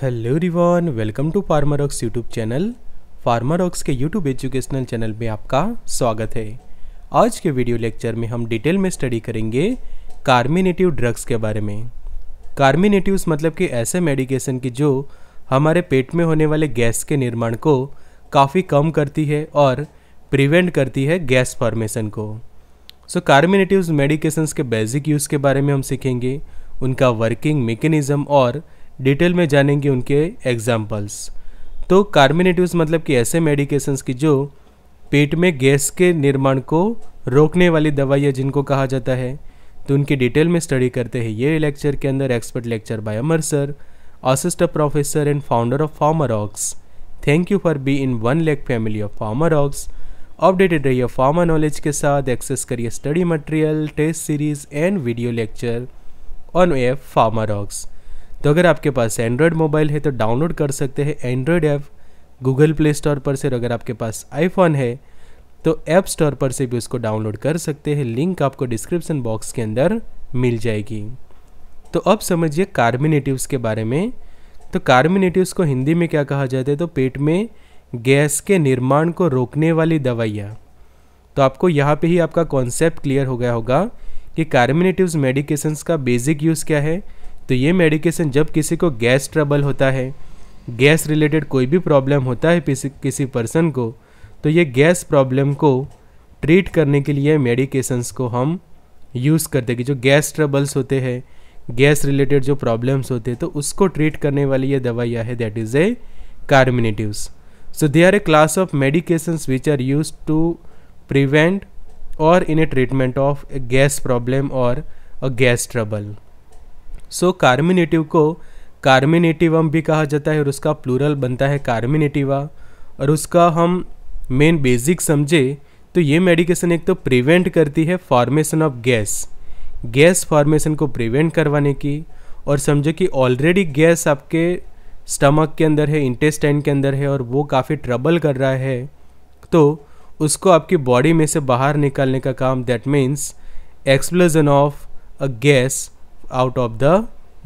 Hello रिवान welcome to Pharma Ox YouTube channel Pharma Ox के YouTube educational channel में आपका स्वागत है आज के वीडियो लेक्चर में हम डिटेल में स्टडी करेंगे कार्मिनेटिव ड्रग्स के बारे में कार्मिनेटिव्स मतलब कि ऐसे मेडिकेशन की जो हमारे पेट में होने वाले गैस के निर्माण को काफ़ी कम करती है और प्रिवेंट करती है गैस फॉर्मेशन को सो कार्मिनेटिव मेडिकेशंस के बेसिक यूज़ के बारे में हम सीखेंगे उनका वर्किंग मेकेनिज़्म और डिटेल में जानेंगे उनके एग्जाम्पल्स तो कार्मिनेटिव्स मतलब कि ऐसे मेडिकेशंस की जो पेट में गैस के निर्माण को रोकने वाली दवाइयाँ जिनको कहा जाता है तो उनकी डिटेल में स्टडी करते हैं ये लेक्चर के अंदर expert lecture by Amar sir assistant professor and founder of Pharma Ox thank you for being one lakh family of Pharma Ox updated रहिए फार्मा नॉलेज के साथ एक्सेस करिए study material test series and video lecture on F Pharma Ox तो अगर आपके पास Android mobile है तो download कर सकते हैं Android app Google Play Store पर से और अगर आपके पास आईफोन है तो ऐप स्टोर पर से भी उसको डाउनलोड कर सकते हैं लिंक आपको डिस्क्रिप्शन बॉक्स के अंदर मिल जाएगी तो अब समझिए कार्मिनेटिव्स के बारे में तो कार्मिनेटिव्स को हिंदी में क्या कहा जाता है तो पेट में गैस के निर्माण को रोकने वाली दवाइयाँ तो आपको यहाँ पे ही आपका कॉन्सेप्ट क्लियर हो गया होगा कि कार्मिनेटिव्स मेडिकेशंस का बेसिक यूज़ क्या है तो ये मेडिकेशन जब किसी को गैस ट्रबल होता है गैस रिलेटेड कोई भी प्रॉब्लम होता है किसी किसी पर्सन को तो ये गैस प्रॉब्लम को ट्रीट करने के लिए मेडिकेशंस को हम यूज़ करते हैं कि जो गैस ट्रबल्स होते हैं गैस रिलेटेड जो प्रॉब्लम्स होते हैं तो उसको ट्रीट करने वाली ये दवाइयाँ है that is a carminatives so they are a class of medications which are use to prevent और in a treatment of a gas problem और a gas trouble so carminative को कार्मिनेटिवम भी कहा जाता है और उसका प्लूरल बनता है कार्मिनेटिवा और उसका हम मेन बेसिक समझे तो ये मेडिकेशन एक तो प्रिवेंट करती है formation of gas gas formation को प्रिवेंट करवाने की और समझो कि ऑलरेडी गैस आपके स्टमक के अंदर है इंटेस्टाइन के अंदर है और वो काफ़ी ट्रबल कर रहा है तो उसको आपकी बॉडी में से बाहर निकालने का काम that means explosion of a gas out of the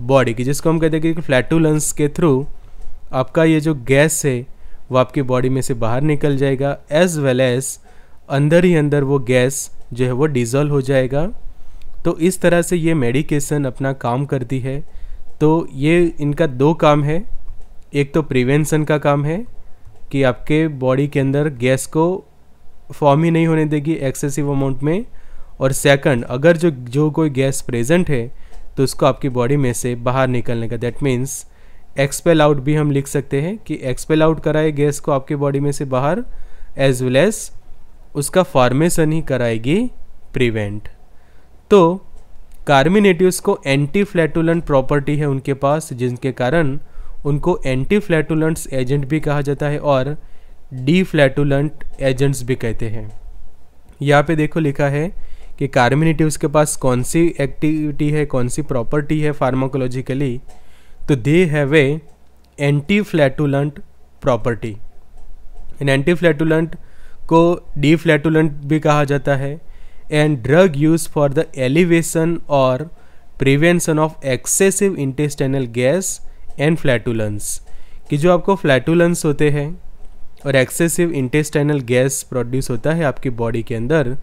body की जिसको हम कहते हैं कि फ्लैटुलेंस के थ्रू आपका ये जो गैस है वो आपकी बॉडी में से बाहर निकल जाएगा एज वेल एज अंदर ही अंदर वो गैस जो है वो डिज़ोल्व हो जाएगा तो इस तरह से ये मेडिकेशन अपना काम करती है तो ये इनका दो काम है एक तो प्रिवेंशन का काम है कि आपके बॉडी के अंदर गैस को फॉर्म ही नहीं होने देगी एक्सेसिव अमाउंट में और सेकंड अगर जो जो कोई गैस प्रेजेंट है तो उसको आपकी बॉडी में से बाहर निकलने का दैट मीन्स एक्सपेल आउट भी हम लिख सकते हैं कि एक्सपेल आउट कराए गैस को आपकी बॉडी में से बाहर एज वेल एज उसका फॉर्मेशन ही कराएगी प्रिवेंट तो कार्मिनेटिवस को एंटी फ्लैटुलेंट प्रॉपर्टी है उनके पास जिनके कारण उनको एंटी फ्लैटुलेंट्स एजेंट भी कहा जाता है और डी फ्लैटुलेंट एजेंट्स भी कहते हैं यहाँ पे देखो लिखा है कि कार्मिनेटिव्स के पास कौन सी एक्टिविटी है कौन सी प्रॉपर्टी है फार्माकोलॉजिकली तो they have a anti flatulent property in anti flatulent को डी फ्लैटुलंट भी कहा जाता है and drug use for the elevation और prevention of excessive intestinal gas and flatulence कि जो आपको फ्लैटुलेंस होते हैं और एक्सेसिव इंटेस्टाइनल गैस प्रोड्यूस होता है आपकी बॉडी के अंदर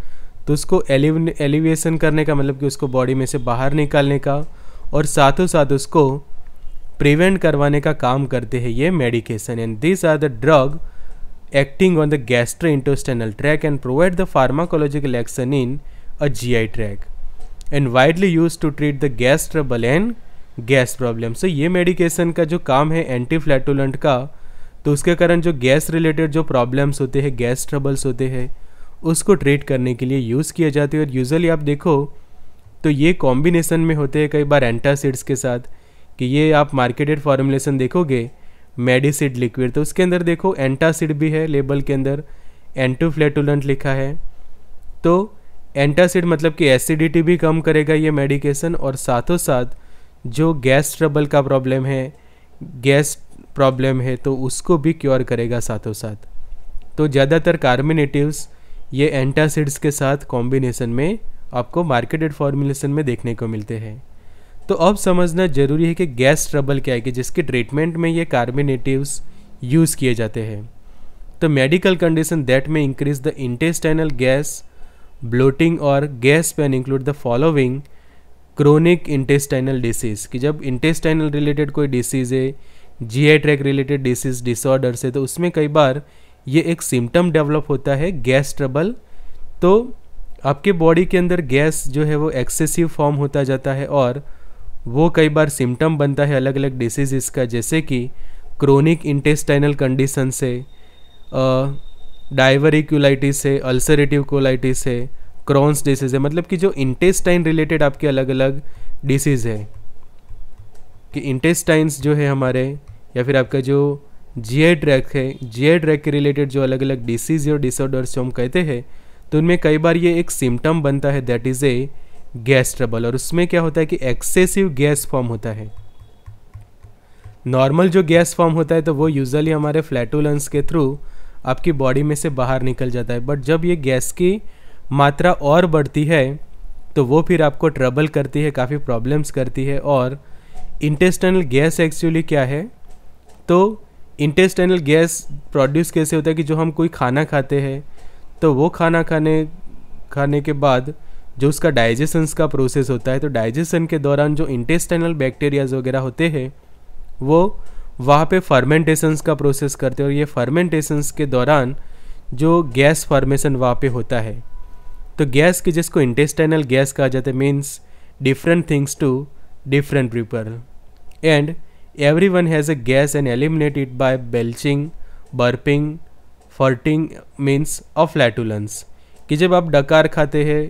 तो उसको एलिवेशन करने का मतलब कि उसको बॉडी में से बाहर निकालने का और साथों साथ उसको प्रिवेंट करवाने का काम करते हैं ये medication and this are the drug acting on the gastro intestinal tract and provide the pharmacological action in a G I tract and widely use to treat the gas trouble and gas problem so ये medication का जो काम है anti फ्लैटोलेंट का तो उसके कारण जो गैस रिलेटेड जो प्रॉब्लम्स होते हैं गैस ट्रबल्स होते हैं उसको ट्रेड करने के लिए यूज़ किया जाते हैं और यूज़ली आप देखो तो ये कॉम्बिनेसन में होते हैं कई बार एंटासिड्स के साथ कि ये आप मार्केटेड फार्मूलेशन देखोगे मेडिसिड लिक्विड तो उसके अंदर देखो एंटासिड भी है लेबल के अंदर एंटोफ्लेटुलेंट लिखा है तो एंटासिड मतलब कि एसिडिटी भी कम करेगा ये मेडिकेशन और साथों साथ जो गैस ट्रबल का प्रॉब्लम है गैस प्रॉब्लम है तो उसको भी क्योर करेगा साथों साथ तो ज़्यादातर कार्मिनेटिव्स ये एंटासिड्स के साथ कॉम्बिनेशन में आपको मार्केटेड फॉर्मुलेशन में देखने को मिलते हैं तो अब समझना जरूरी है कि गैस ट्रबल क्या है कि जिसके ट्रीटमेंट में ये कार्बिनेटिवस यूज़ किए जाते हैं तो medical condition that may increase the intestinal gas bloating और gas pain include the following chronic intestinal disease कि जब इंटेस्टाइनल रिलेटेड कोई डिसीज़ है G I tract related disease disorders है तो उसमें कई बार ये एक सिम्टम डेवलप होता है गैस ट्रबल तो आपके बॉडी के अंदर गैस जो है वो एक्सेसिव फॉर्म होता जाता है और वो कई बार सिम्टम बनता है अलग अलग डिसीज़ का जैसे कि क्रोनिक इंटेस्टाइनल कंडीशन से डाइवरिक्यूलाइटिस से अल्सरेटिव कोलाइटिस है क्रॉन्स डिसीज़ है मतलब कि जो इंटेस्टाइन रिलेटेड आपके अलग अलग डिसीज़ है कि इंटेस्टाइन्स जो है हमारे या फिर आपका जो जी ट्रैक है जी ट्रैक के रिलेटेड जो अलग अलग डिसीज और डिसऑर्डर्स जो हम कहते हैं तो उनमें कई बार ये एक सिम्टम बनता है that is a gas trouble और उसमें क्या होता है कि एक्सेसिव गैस फॉर्म होता है नॉर्मल जो गैस फॉर्म होता है तो वो यूजअली हमारे फ्लैटुलेंस के थ्रू आपकी बॉडी में से बाहर निकल जाता है बट जब ये गैस की मात्रा और बढ़ती है तो वो फिर आपको ट्रबल करती है काफ़ी प्रॉब्लम्स करती है और इंटेस्टनल गैस एक्चुअली क्या है तो इंटेस्टाइनल गैस प्रोड्यूस कैसे होता है कि जो हम कोई खाना खाते हैं तो वो खाना खाने खाने के बाद जो उसका डाइजेशन का प्रोसेस होता है तो डाइजेशन के दौरान जो इंटेस्टाइनल बैक्टीरियाज वगैरह होते हैं वो वहाँ पे फर्मेंटेशंस का प्रोसेस करते हैं और ये फर्मेंटेशंस के दौरान जो गैस फॉर्मेशन वहाँ पे होता है तो गैस के जिसको इंटेस्टाइनल गैस कहा जाता है means different things to different people and Everyone has a gas and eliminate it by belching burping farting means of flatulence कि जब आप डकार खाते हैं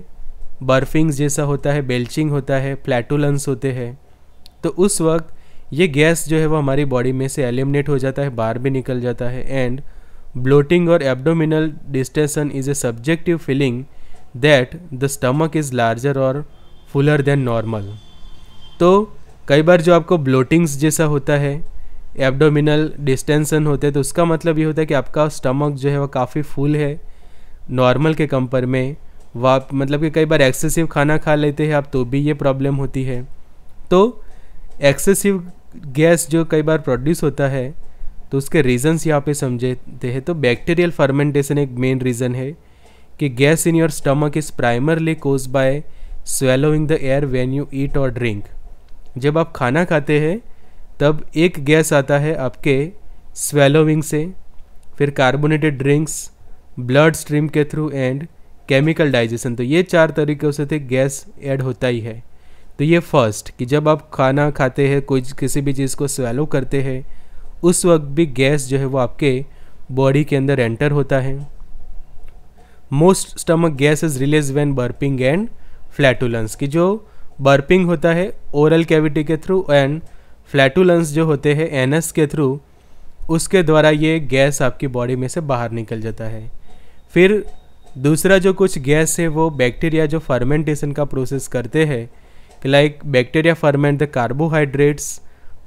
बर्फिंग्स जैसा होता है बेल्चिंग होता है फ्लैटुलेंस होते हैं तो उस वक्त ये गैस जो है वो हमारी बॉडी में से एलिमिनेट हो जाता है बाहर भी निकल जाता है एंड ब्लोटिंग और abdominal distension is a subjective feeling that the stomach is larger और फुलर देन नॉर्मल तो कई बार जो आपको ब्लोटिंग्स जैसा होता है एब्डोमिनल डिस्टेंसन होते हैं तो उसका मतलब ये होता है कि आपका स्टमक जो है वह काफ़ी फुल है नॉर्मल के कंपर में वह आप मतलब कि कई बार एक्सेसिव खाना खा लेते हैं आप तो भी ये प्रॉब्लम होती है तो एक्सेसिव गैस जो कई बार प्रोड्यूस होता है तो उसके रीजंस यहाँ पे समझते हैं तो बैक्टीरियल फर्मेंटेशन एक मेन रीज़न है कि gas in your stomach is primarily cause by swallowing the air when you eat और ड्रिंक जब आप खाना खाते हैं तब एक गैस आता है आपके स्वेलोविंग से फिर कार्बोनेटेड ड्रिंक्स ब्लड स्ट्रीम के थ्रू एंड केमिकल डाइजेशन तो ये चार तरीक़ों से थे तो गैस ऐड होता ही है तो ये फर्स्ट कि जब आप खाना खाते हैं कोई किसी भी चीज़ को स्वेलो करते हैं उस वक्त भी गैस जो है वो आपके बॉडी के अंदर एंटर होता है most stomach gas is release when burping and flatulence की जो बर्पिंग होता है ओरल कैविटी के थ्रू एंड फ्लैटुलेंस जो होते हैं एनस के थ्रू उसके द्वारा ये गैस आपकी बॉडी में से बाहर निकल जाता है फिर दूसरा जो कुछ गैस है वो बैक्टीरिया जो फर्मेंटेशन का प्रोसेस करते हैं like bacteria ferment the carbohydrates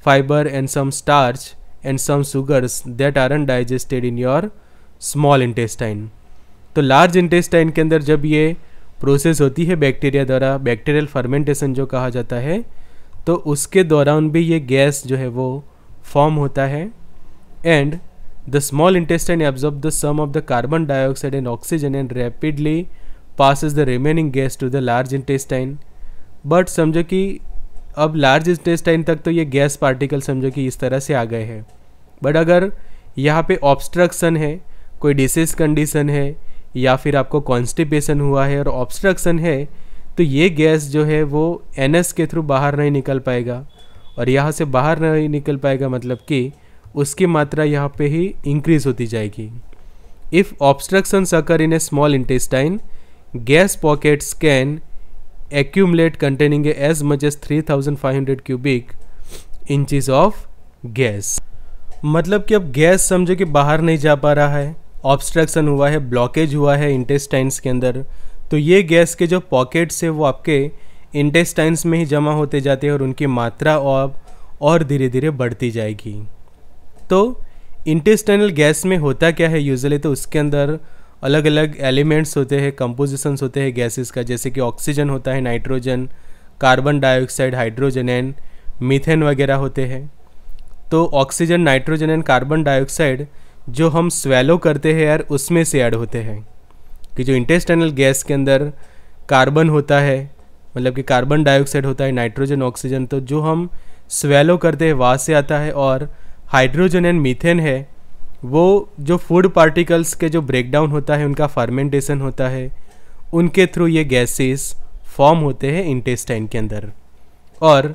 fibre and some starch and some sugars that are undigested in your small intestine तो लार्ज इंटेस्टाइन के अंदर जब ये प्रोसेस होती है बैक्टीरिया द्वारा बैक्टीरियल फर्मेंटेशन जो कहा जाता है तो उसके दौरान भी ये गैस जो है वो फॉर्म होता है and the small intestine absorb the some of the carbon dioxide and oxygen and rapidly passes the remaining gas to the large intestine but समझो कि अब लार्ज इंटेस्टाइन तक तो ये गैस पार्टिकल समझो कि इस तरह से आ गए हैं बट अगर यहाँ पे ऑब्स्ट्रक्शन है कोई डिसीज कंडीशन है या फिर आपको कॉन्स्टिपेशन हुआ है और ऑब्स्ट्रक्शन है तो ये गैस जो है वो एन के थ्रू बाहर नहीं निकल पाएगा और यहाँ से बाहर नहीं निकल पाएगा मतलब कि उसकी मात्रा यहाँ पे ही इंक्रीज होती जाएगी if obstruction occur in a small intestine gas pockets can much as three thousand five hundred cubic inches of gas मतलब कि अब गैस समझो कि बाहर नहीं जा पा रहा है ऑब्स्ट्रक्शन हुआ है ब्लॉकेज हुआ है इंटेस्टाइन्स के अंदर तो ये गैस के जो पॉकेट्स है वो आपके इंटेस्टाइन्स में ही जमा होते जाते हैं और उनकी मात्रा और और धीरे धीरे बढ़ती जाएगी तो इंटेस्टाइनल गैस में होता क्या है यूजली तो उसके अंदर अलग अलग एलिमेंट्स होते हैं कंपोजिशंस होते हैं गैसेस का जैसे कि ऑक्सीजन होता है nitrogen carbon dioxide hydrogen and methane वगैरह होते हैं तो oxygen nitrogen and carbon dioxide जो हम स्वेलो करते हैं यार उसमें से ऐड होते हैं कि जो इंटेस्टाइनल गैस के अंदर कार्बन होता है मतलब कि कार्बन डाइऑक्साइड होता है नाइट्रोजन ऑक्सीजन तो जो हम स्वेलो करते हैं वहाँ से आता है और हाइड्रोजन एंड मीथेन है वो जो फूड पार्टिकल्स के जो ब्रेकडाउन होता है उनका फार्मेंटेशन होता है उनके थ्रू ये गैसेस फॉर्म होते हैं इंटेस्टाइन के अंदर और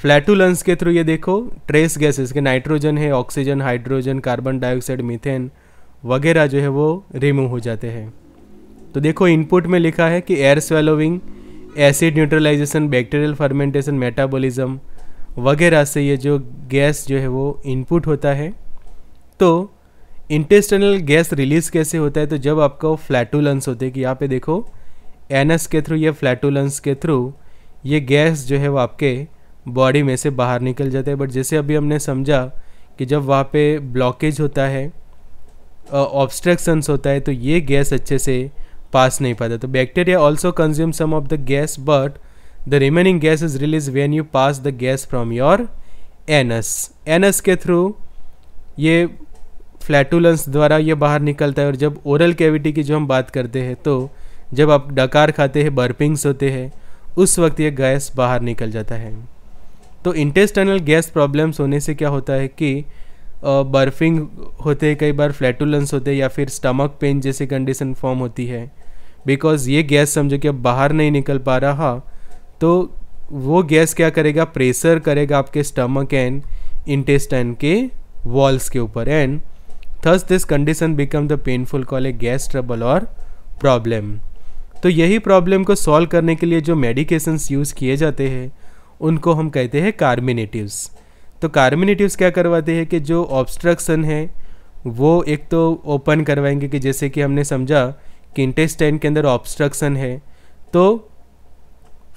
फ्लैटुलेंस के थ्रू ये देखो ट्रेस गैसेस के नाइट्रोजन है oxygen hydrogen carbon dioxide methane वगैरह जो है वो रिमूव हो जाते हैं तो देखो इनपुट में लिखा है कि air swallowing acid neutralisation bacterial fermentation metabolism वगैरह से ये जो गैस जो है वो इनपुट होता है तो इंटेस्टनल गैस रिलीज कैसे होता है तो जब आपका फ्लैटुलेंस होते हैं कि यहाँ पे देखो एनएस के थ्रू या फ्लैटुलेंस के थ्रू ये गैस जो है वो आपके बॉडी में से बाहर निकल जाता है बट जैसे अभी हमने समझा कि जब वहाँ पे ब्लॉकेज होता है ऑब्स्ट्रक्शंस होता है तो ये गैस अच्छे से पास नहीं पाता तो bacteria also consume some of the gas but the remaining gas is release when you pass the gas from your anus anus के थ्रू ये फ्लैटुलेंस द्वारा ये बाहर निकलता है और जब ओरल कैविटी की जो हम बात करते हैं तो जब आप डकार खाते हैं बर्पिंग्स होते हैं उस वक्त ये गैस बाहर निकल जाता है तो इंटेस्टनल गैस प्रॉब्लम्स होने से क्या होता है कि बर्फिंग होते हैं कई बार फ्लैटुलेंस होते हैं या फिर स्टमक पेन जैसे कंडीशन फॉर्म होती है बिकॉज ये गैस समझो कि अब बाहर नहीं निकल पा रहा तो वो गैस क्या करेगा प्रेशर करेगा आपके स्टमक एंड इंटेस्टाइन के वॉल्स के ऊपर and thus this condition become the painful call a gas trouble और प्रॉब्लम तो यही प्रॉब्लम को सॉल्व करने के लिए जो मेडिकेशंस यूज़ किए जाते हैं उनको हम कहते हैं कार्मिनेटिवस तो कार्मिनेटिवस क्या करवाते हैं कि जो ऑब्स्ट्रक्शन है वो एक तो ओपन करवाएंगे कि जैसे कि हमने समझा कि इंटेस्टाइन के अंदर ऑब्स्ट्रक्शन है तो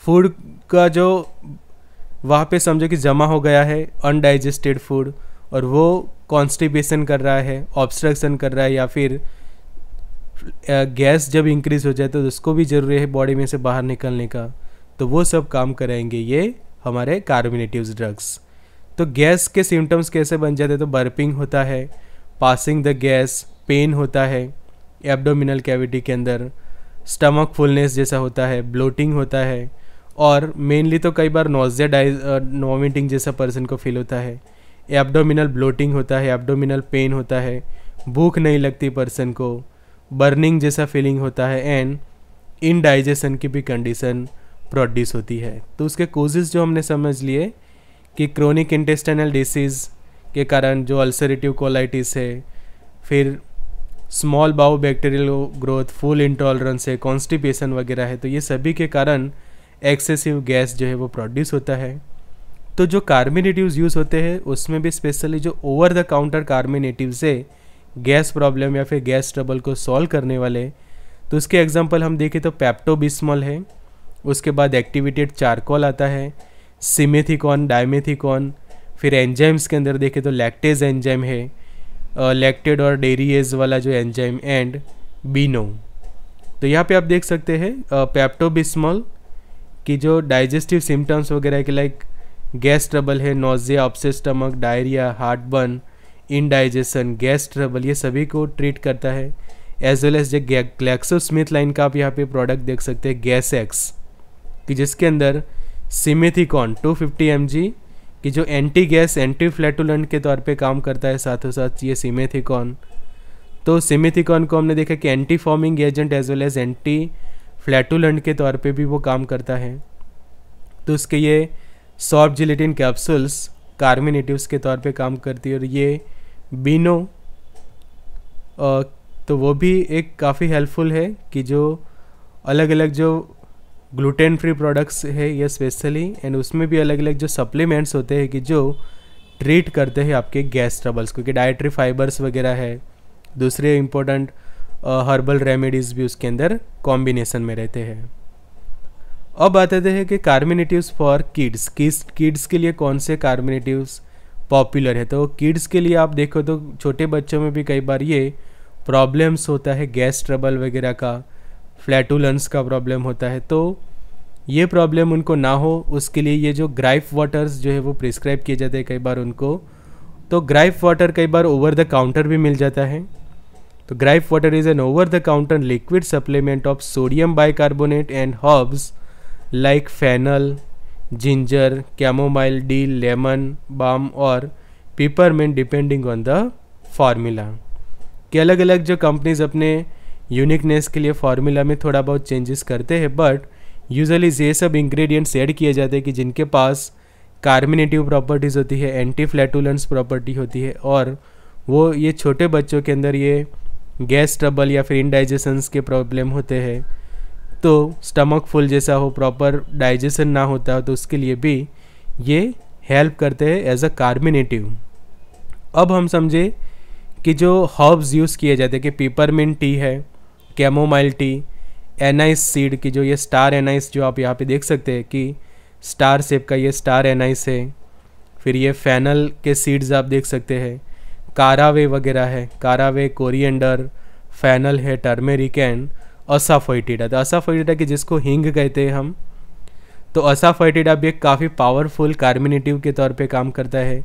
फूड का जो वहाँ पे समझो कि जमा हो गया है अनडाइजेस्टेड फूड और वो कॉन्स्टिपेशन कर रहा है ऑब्स्ट्रक्शन कर रहा है या फिर गैस जब इंक्रीज़ हो जाए तो उसको भी ज़रूरी है बॉडी में से बाहर निकलने का तो वो सब काम कराएंगे ये हमारे कार्बोनेटिव ड्रग्स तो गैस के सिम्टम्स कैसे बन जाते हैं तो बर्पिंग होता है पासिंग द गैस पेन होता है एब्डोमिनल कैविटी के अंदर स्टमक फुलनेस जैसा होता है ब्लोटिंग होता है और मेनली तो कई बार नोजिया डाइज वॉमिटिंग जैसा पर्सन को फील होता है एब्डोमिनल ब्लोटिंग होता है एब्डोमिनल पेन होता है भूख नहीं लगती पर्सन को बर्निंग जैसा फीलिंग होता है एंड इनडाइजेशन की भी कंडीशन प्रोड्यूस होती है तो उसके कोजेज़ जो हमने समझ लिए कि क्रोनिक इंटेस्टाइनल डिसीज़ के कारण जो अल्सरेटिव क्वालिटीज़ है फिर स्मॉल बाउ बैक्टेरियल ग्रोथ फूल इंटॉलरेंस है कॉन्स्टिपेशन वगैरह है तो ये सभी के कारण एक्सेसिव गैस जो है वो प्रोड्यूस होता है तो जो कार्मिनेटिव यूज़ होते हैं उसमें भी स्पेशली जो ओवर द काउंटर कार्मिनेटिव से गैस प्रॉब्लम या फिर गैस ट्रबल को सॉल्व करने वाले तो उसके एग्जांपल हम देखें तो पैप्टोबिस्मॉल है उसके बाद एक्टिवेटेड चारकोल आता है सिमेथिकॉन डायमेथिकॉन फिर एंजाइम्स के अंदर देखें तो लैक्टेज एंजाइम है लैक्टेड और डेरीज वाला जो एंजाइम एंड बीनो तो यहाँ पे आप देख सकते हैं पैप्टोबिस्मॉल की जो डाइजेस्टिव सिम्टम्स वगैरह के लाइक गैस ट्रबल है nausea upset stomach diarrhoea heartburn indigestion gas trouble ये सभी को ट्रीट करता है एज वेल एज जो ग्लैक्सो स्मिथ लाइन का आप यहाँ पे प्रोडक्ट देख सकते हैं गैस एक्स कि जिसके अंदर सिमेथिकॉन 250 फिफ्टी कि जो एंटी गैस एंटी फ्लैटुलेंट के तौर पे काम करता है साथों साथ ये सिमेथिकॉन तो सिमेथिकॉन को हमने देखा कि anti foaming agent as well as anti flatulent के तौर पे भी वो काम करता है तो उसके ये सॉफ्ट जिलेटिन कैप्सूल्स कार्मिनेटिवस के तौर पे काम करती है और ये बीनो तो वो भी एक काफ़ी हेल्पफुल है कि जो अलग अलग जो ग्लूटेन फ्री प्रोडक्ट्स है ये स्पेशली एंड उसमें भी अलग अलग जो सप्लीमेंट्स होते हैं कि जो ट्रीट करते हैं आपके गैस ट्रबल्स क्योंकि डाइट्री फाइबर्स वगैरह है दूसरे इम्पोर्टेंट हर्बल रेमेडीज़ भी उसके अंदर कॉम्बिनेशन में रहते हैं अब आते हैं कि कार्मिनेटिव्स फॉर किड्स किस किड्स के लिए कौन से कार्मिनेटिव्स पॉपुलर है तो किड्स के लिए आप देखो तो छोटे बच्चों में भी कई बार ये प्रॉब्लम्स होता है गैस ट्रबल वगैरह का फ्लैटुलेंस का प्रॉब्लम होता है तो ये प्रॉब्लम उनको ना हो उसके लिए ये जो ग्राइफ़ वाटर्स जो है वो प्रिस्क्राइब किए जाते हैं कई बार उनको तो ग्राइफ़ वाटर कई बार ओवर द काउंटर भी मिल जाता है तो gripe water is an over the counter liquid supplement of sodium bicarbonate and herbs like fennel ginger chamomile डी लेमन बाम और peppermint depending on the formula के अलग अलग जो कंपनीज अपने यूनिकनेस के लिए फार्मूला में थोड़ा बहुत चेंजेस करते हैं बट यूजली ये सब इंग्रेडिएंट्स ऐड किए जाते हैं कि जिनके पास कार्मिनेटिव प्रॉपर्टीज़ होती है एंटी फ्लैटुलेंस प्रॉपर्टी होती है और वो ये छोटे बच्चों के अंदर ये गैस ट्रबल या फिर इनडाइजेशंस के प्रॉब्लम होते हैं तो स्टमक फुल जैसा हो प्रॉपर डाइजेशन ना होता हो तो उसके लिए भी ये हेल्प करते हैं एज अ कार्मिनेटिव अब हम समझे कि जो हर्ब्स यूज़ किए जाते हैं कि पीपरमिन टी है कैमोमाइल टी एनाइस सीड की जो ये स्टार एनाइस जो आप यहाँ पे देख सकते हैं कि स्टार सेप का ये स्टार एनाइस है फिर ये फैनल के सीड्स आप देख सकते हैं कारावे वगैरह है कारावे कोरिएंडर फैनल है टर्मेरिक एंड असाफोइटिडा तो असाफोइटिडा की जिसको हिंग कहते हैं हम तो असाफोइटिडा भी एक काफ़ी पावरफुल कार्मिनेटिव के तौर पे काम करता है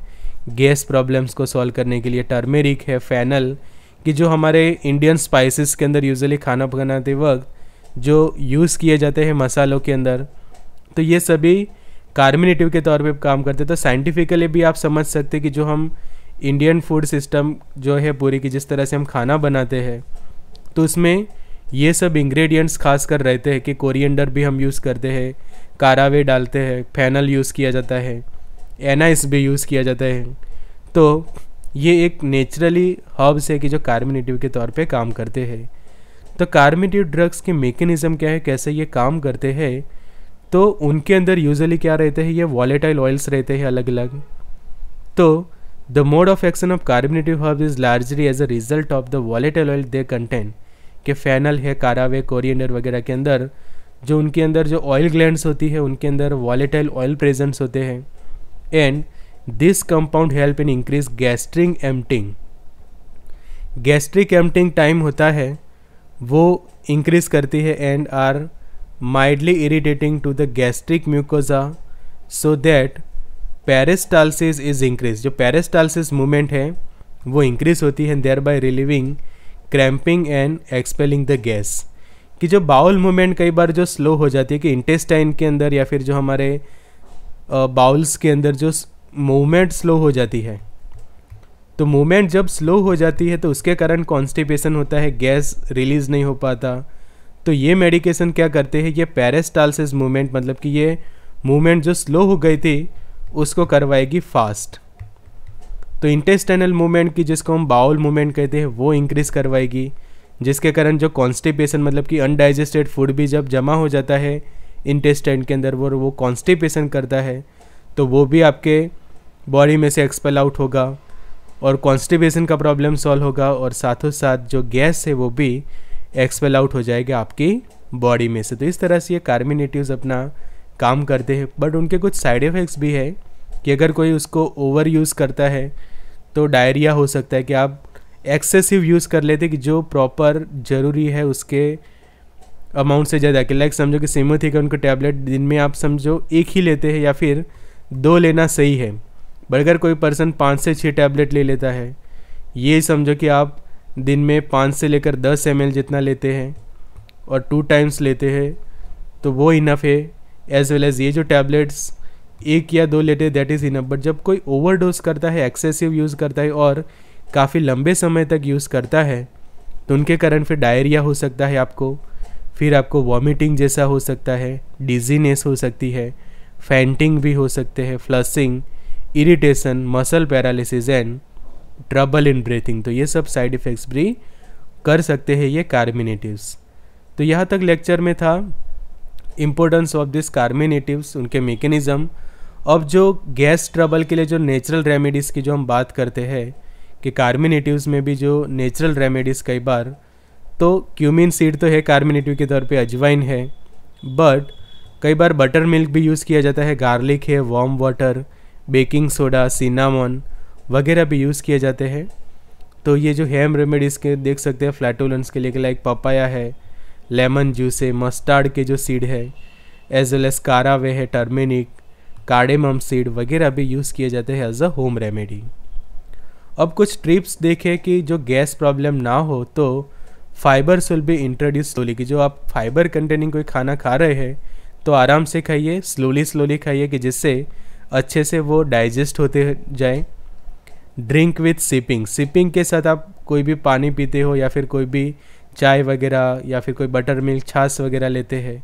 गैस प्रॉब्लम्स को सॉल्व करने के लिए टर्मेरिक है फैनल कि जो हमारे इंडियन स्पाइसेस के अंदर यूजली खाना बनाते वक्त जो यूज़ किए जाते हैं मसालों के अंदर तो ये सभी कार्मिनेटिव के तौर पे काम करते हैं तो साइंटिफिकली भी आप समझ सकते कि जो हम इंडियन फूड सिस्टम जो है पूरी की जिस तरह से हम खाना बनाते हैं तो उसमें ये सब इंग्रेडिएंट्स खास कर रहते हैं कि कोरिएंडर भी हम यूज़ करते हैं कारावे डालते हैं फैनल यूज़ किया जाता है एनाइस भी यूज़ किया जाता है तो ये एक नेचुरली हर्ब्स है कि जो कार्मिनेटिव के तौर पे काम करते हैं तो कार्मिनेटिव ड्रग्स के मेकेनिज़म क्या है कैसे ये काम करते हैं तो उनके अंदर यूजली क्या रहते हैं ये वॉलेटाइल ऑयल्स रहते हैं अलग अलग तो the mode of action of carminative herb is largely as a result of the volatile oil they contain के फैनल है कारावे कोरिएंडर वगैरह के अंदर जो उनके अंदर जो ऑयल ग्लैंड्स होती है उनके अंदर वॉलेटाइल ऑयल प्रेजेंट्स होते हैं and this compound help in increase gastric emptying. Gastric emptying time होता है वो इंक्रीज करती है and are mildly irritating to the gastric mucosa so that peristalsis is increase जो पेरिस्टालसिस मूवमेंट है वो इंक्रीज होती है thereby relieving cramping and expelling the gas कि जो बाउल मूवमेंट कई बार जो स्लो हो जाती है कि इंटेस्टाइन के अंदर या फिर जो हमारे बाउल्स के अंदर जो मूवमेंट स्लो हो जाती है तो मूवमेंट जब स्लो हो जाती है तो उसके कारण कॉन्स्टिपेशन होता है गैस रिलीज़ नहीं हो पाता तो ये मेडिकेशन क्या करते हैं ये पैरेस्टालसिस मूवमेंट मतलब कि ये मूवमेंट जो स्लो हो गई थी उसको करवाएगी फास्ट तो इंटेस्टाइनल मूवमेंट की जिसको हम बाउल मूवमेंट कहते हैं वो इंक्रीज़ करवाएगी जिसके कारण जो कॉन्स्टिपेशन मतलब कि अनडाइजेस्टेड फूड भी जब जमा हो जाता है इंटेस्टाइन के अंदर वो वो कॉन्स्टिपेशन करता है तो वो भी आपके बॉडी में से एक्सपेल आउट होगा और कॉन्स्टिबेशन का प्रॉब्लम सॉल्व होगा और साथों साथ जो गैस है वो भी एक्सपेल आउट हो जाएगा आपकी बॉडी में से तो इस तरह से ये कार्मिनेटिव्स अपना काम करते हैं बट उनके कुछ साइड इफ़ेक्ट्स भी है कि अगर कोई उसको ओवर यूज़ करता है तो डायरिया हो सकता है कि आप एक्सेसिव यूज़ कर लेते कि जो प्रॉपर ज़रूरी है उसके अमाउंट से ज़्यादा कि लाइक समझो कि सिमोथिकन का उनको टैबलेट दिन में आप समझो एक ही लेते हैं या फिर दो लेना सही है बट अगर कोई पर्सन पाँच से छः टैबलेट ले लेता है ये समझो कि आप दिन में पाँच से लेकर दस एम जितना लेते हैं और टू टाइम्स लेते हैं तो वो इनफ है एज वेल एज़ ये जो टैबलेट्स एक या दो लेते दैट इज़ इनफ बट जब कोई ओवरडोज करता है एक्सेसिव यूज़ करता है और काफ़ी लंबे समय तक यूज़ करता है तो उनके कारण फिर डायरिया हो सकता है आपको फिर आपको वॉमिटिंग जैसा हो सकता है डिजीनेस हो सकती है फैंटिंग भी हो सकते हैं flushing irritation muscle paralysis and trouble in breathing तो ये सब साइड इफ़ेक्ट्स भी कर सकते हैं ये कार्मिनेटिव्स तो यहाँ तक लेक्चर में था इम्पोर्टेंस ऑफ दिस कार्मिनेटिव्स उनके मेकेनिज़म अब जो गैस ट्रबल के लिए जो नेचुरल रेमेडीज़ की जो हम बात करते हैं कि कार्मिनेटिव्स में भी जो नेचुरल रेमेडीज़ कई बार तो क्यूमिन सीड तो है कार्मिनेटिव के तौर पे अजवाइन है बट कई बार बटर मिल्क भी यूज़ किया जाता है गार्लिक है warm water baking soda cinnamon वगैरह भी यूज़ किए जाते हैं तो ये जो हेम रेमेडीज़ के देख सकते हैं फ्लैटोलेंस के लिए लाइक पपाया है लेमन जूस है मस्टार्ड के जो सीड है एज वेल एज कारावे है टर्मेनिक कार्डेमम सीड वगैरह भी यूज़ किए जाते हैं एज अ होम रेमेडी अब कुछ ट्रिप्स देखें कि जो गैस प्रॉब्लम ना हो तो फाइबर सुल भी इंट्रोड्यूस स्लोली कि जो आप फाइबर कंटेनिंग कोई खाना खा रहे हैं तो आराम से खाइए स्लोली स्लोली खाइए कि जिससे अच्छे से वो डाइजेस्ट होते जाए ड्रिंक विथ सिपिंग सिपिंग के साथ आप कोई भी पानी पीते हो या फिर कोई भी चाय वगैरह या फिर कोई बटर मिल्क छाछ वगैरह लेते हैं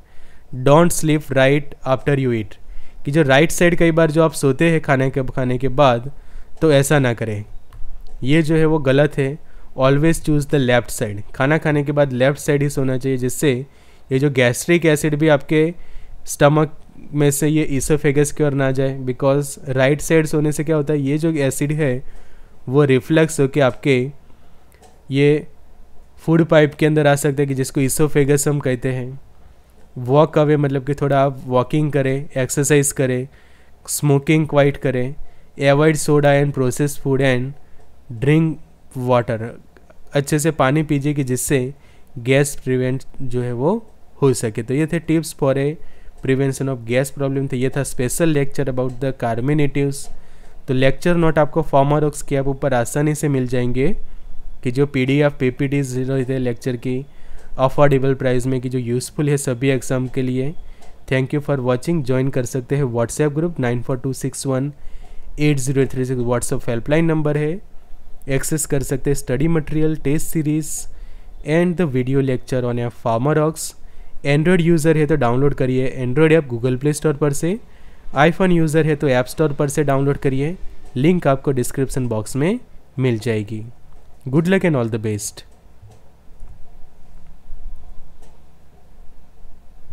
don't sleep right after you eat कि जो राइट साइड कई बार जो आप सोते हैं खाने के खाने के बाद तो ऐसा ना करें ये जो है वो गलत है always choose the left side खाना खाने के बाद लेफ़्ट साइड ही सोना चाहिए जिससे ये जो गैस्ट्रिक एसिड भी आपके स्टमक में से ये ईसोफेगस की ओर ना जाए बिकॉज राइट साइड सोने से क्या होता है ये जो एसिड है वो हो होकर आपके ये फूड पाइप के अंदर आ सकता है कि जिसको ईसोफेगस हम कहते हैं वॉक अवे मतलब कि थोड़ा आप वॉकिंग करें एक्सरसाइज करें स्मोकिंग क्वाइट करें avoid soda and process food and drink water अच्छे से पानी पीजिए कि जिससे गैस प्रिवेंट जो है वो हो सके तो ये थे tips for a prevention of gas problem तो ये था special lecture about the carminatives तो लेक्चर नोट आपको फॉर्मारॉक्स के आप ऊपर आसानी से मिल जाएंगे कि जो P D F P P D थे लेक्चर की अफोर्डेबल प्राइस में कि जो यूज़फुल है सभी एग्ज़ाम के लिए thank you for watching join कर सकते हैं WhatsApp group nine four two six one eight zero three six WhatsApp helpline number है एक्सेस कर सकते हैं study material test series and the video lecture on a फार्मर ऑक्स एंड्रॉयड यूज़र है तो डाउनलोड करिए Android app Google Play Store पर से आईफोन यूज़र है तो ऐप स्टोर पर से डाउनलोड करिए लिंक आपको डिस्क्रिप्सन बॉक्स में मिल जाएगी good luck and all the best